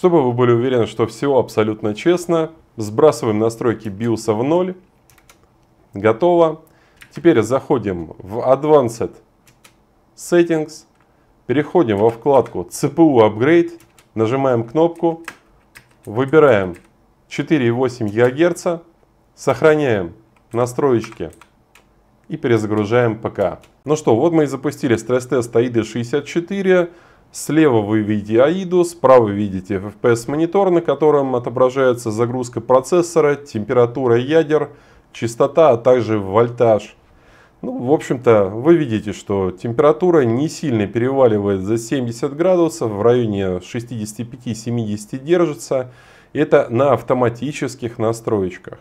Чтобы вы были уверены, что все абсолютно честно, сбрасываем настройки BIOS в ноль. Готово. Теперь заходим в Advanced Settings, переходим во вкладку CPU Upgrade, нажимаем кнопку, выбираем 4,8 ГГц, сохраняем настроечки и перезагружаем ПК. Ну что, вот мы и запустили стресс-тест AIDA 64. Слева вы видите AIDO, справа видите FPS монитор, на котором отображается загрузка процессора, температура ядер, частота, а также вольтаж. Ну, в общем-то, вы видите, что температура не сильно переваливает за 70 градусов, в районе 65-70 держится. Это на автоматических настройках.